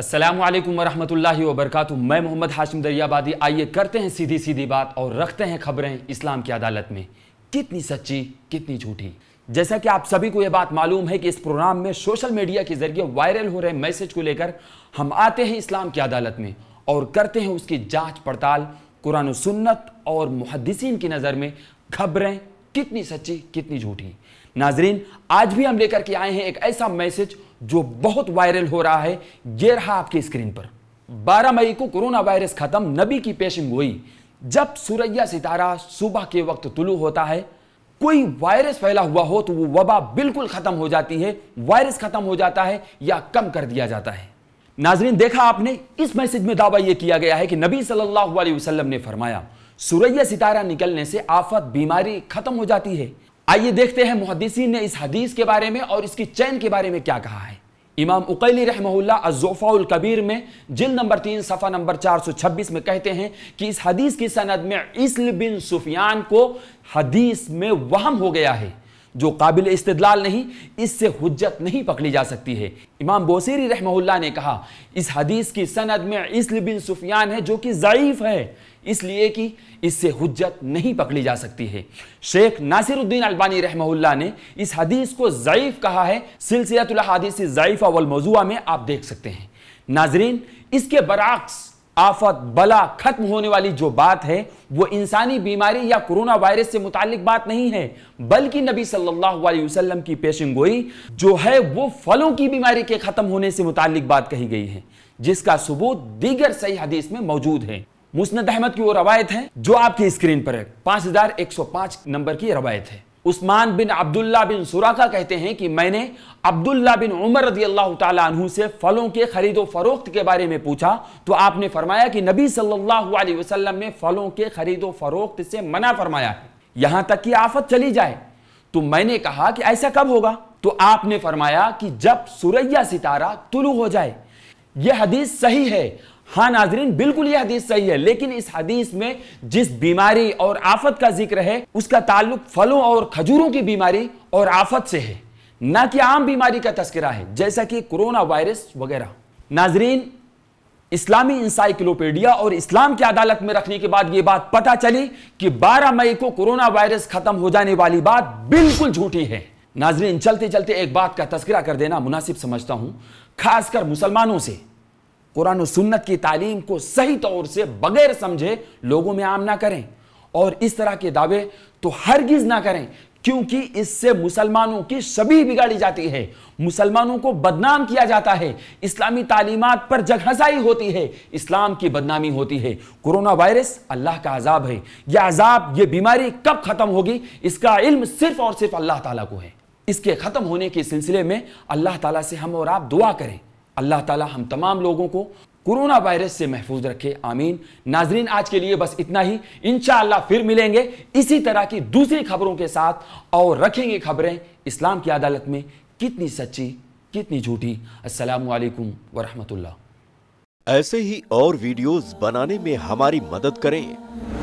असलम वरहमल वबरक मैं मोहम्मद हाशिम दरियाबादी आइए करते हैं सीधी सीधी बात और रखते हैं खबरें इस्लाम की अदालत में कितनी सच्ची कितनी झूठी जैसा कि आप सभी को यह बात मालूम है कि इस प्रोग्राम में सोशल मीडिया के जरिए वायरल हो रहे मैसेज को लेकर हम आते हैं इस्लाम की अदालत में और करते हैं उसकी जाँच पड़ताल कुरान सुन्नत और मुहदसिन की नज़र में खबरें कितनी सच्ची कितनी झूठी नाजरीन आज भी हम लेकर के आए हैं एक ऐसा मैसेज जो बहुत वायरल हो रहा है ये रहा आपकी स्क्रीन पर 12 मई को कोरोना वायरस खत्म नबी की पेशिंग हुई जब सूरैया सितारा सुबह के वक्त तुलू होता है कोई वायरस फैला हुआ हो तो वो वबा बिल्कुल खत्म हो जाती है वायरस खत्म हो जाता है या कम कर दिया जाता है नाजरीन देखा आपने इस मैसेज में दावा यह किया गया है कि नबी सल्लल्लाहु अलैहि वसल्लम ने फरमाया सुरैया सितारा निकलने से आफत बीमारी खत्म हो जाती है आइए देखते हैं मुहदसिन ने इस हदीस के बारे में और इसकी चैन के बारे में क्या कहा है इमाम उकैली रहमहुल्ला अजोफ़ाउल कबीर में जिल नंबर तीन सफ़ा नंबर 426 में कहते हैं कि इस हदीस की सनद में इसल बिन सुफियान को हदीस में वहम हो गया है जो काबिल इस्तदलाल नहीं इससे हुज्जत नहीं पकड़ी जा सकती है इमाम बोसीरी रहमहुल्ला ने कहा इस हदीस की सनद में इसल बिन सुफियान है जो कि ज़ईफ़ है इसलिए कि इससे हुज्जत नहीं पकड़ी जा सकती है शेख नासिरुद्दीन अल्बानी रहमहुल्ला ने इस हदीस को ज़ईफ कहा है सिलसिलतुल हदीस ज़यीफ़ अवल मौजूआ में आप देख सकते हैं नाजरीन इसके बरक्स आफत बला खत्म होने वाली जो बात है वो इंसानी बीमारी या कोरोना वायरस से मुतालिक बात नहीं है बल्कि नबी सल्लल्लाहु अलैहि वसल्लम की पेशन गोई जो है वो फलों की बीमारी के खत्म होने से मुतालिक बात कही गई है जिसका सबूत दीगर सही हदीस में मौजूद है मुस्नद अहमद की वो रवायत है जो आपकी स्क्रीन पर है 5105 नंबर की रवायत है उस्मान बिन अब्दुल्ला बिन सुराका कहते हैं कि मैंने अब्दुल्ला बिन उमर रजी अल्लाह तु से फलों के खरीदो फरोख्त के बारे में पूछा तो आपने फरमाया कि नबी सल्लल्लाहु अलैहि वसल्लम ने फलों के खरीदो फरोख्त से मना फरमाया है यहां तक कि आफत चली जाए तो मैंने कहा कि ऐसा कब होगा तो आपने फरमाया कि जब सुरैया सितारा तुलू हो जाए यह हदीस सही है हाँ नाजरीन बिल्कुल यह हदीस सही है लेकिन इस हदीस में जिस बीमारी और आफत का जिक्र है उसका ताल्लुक फलों और खजूरों की बीमारी और आफत से है ना कि आम बीमारी का तस्करा है जैसा कि कोरोना वायरस वगैरह नाजरीन इस्लामी इंसाइक्लोपीडिया और इस्लाम की अदालत में रखने के बाद यह बात पता चली कि 12 मई को कोरोना वायरस खत्म हो जाने वाली बात बिल्कुल झूठी है नाजरीन चलते चलते एक बात का तस्करा कर देना मुनासिब समझता हूं खासकर मुसलमानों से कुरान सुन्नत की तालीम को सही तौर से बगैर समझे लोगों में आम ना करें और इस तरह के दावे तो हरगिज ना करें क्योंकि इससे मुसलमानों की सभी बिगाड़ी जाती है मुसलमानों को बदनाम किया जाता है इस्लामी तालीमत पर जगहसाई होती है इस्लाम की बदनामी होती है कोरोना वायरस अल्लाह का अजाब है यह अजाब यह बीमारी कब ख़त्म होगी इसका इल्म सिर्फ और सिर्फ अल्लाह ताला को है इसके ख़त्म होने के सिलसिले में अल्लाह ताला से हम और आप दुआ करें अल्लाह ताला हम तमाम लोगों को कोरोना वायरस से महफूज रखे आमीन नाजरीन आज के लिए बस इतना ही इन फिर मिलेंगे इसी तरह की दूसरी खबरों के साथ और रखेंगे खबरें इस्लाम की अदालत में कितनी सच्ची कितनी झूठी असलकम वरहमत ऐसे ही और वीडियोस बनाने में हमारी मदद करें